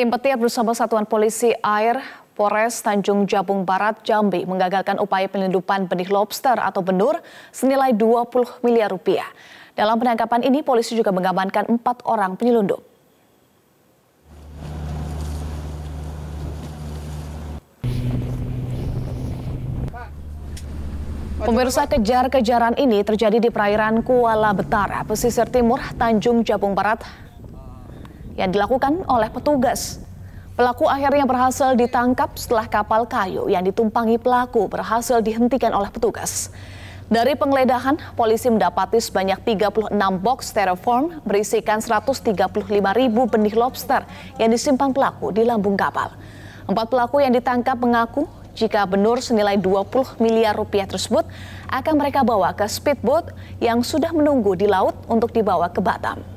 Tim petir bersama Satuan Polisi Air Polres Tanjung Jabung Barat, Jambi menggagalkan upaya penyelundupan benih lobster atau benur senilai 20 miliar rupiah. Dalam penangkapan ini, polisi juga mengamankan empat orang penyelundup. Pemirsa kejar-kejaran ini terjadi di perairan Kuala Betara, pesisir timur Tanjung Jabung Barat, yang dilakukan oleh petugas. Pelaku akhirnya berhasil ditangkap setelah kapal kayu yang ditumpangi pelaku berhasil dihentikan oleh petugas. Dari penggeledahan, polisi mendapati sebanyak 36 box styrofoam berisikan 135 ribu benih lobster yang disimpan pelaku di lambung kapal. Empat pelaku yang ditangkap mengaku jika benur senilai 20 miliar rupiah tersebut akan mereka bawa ke speedboat yang sudah menunggu di laut untuk dibawa ke Batam.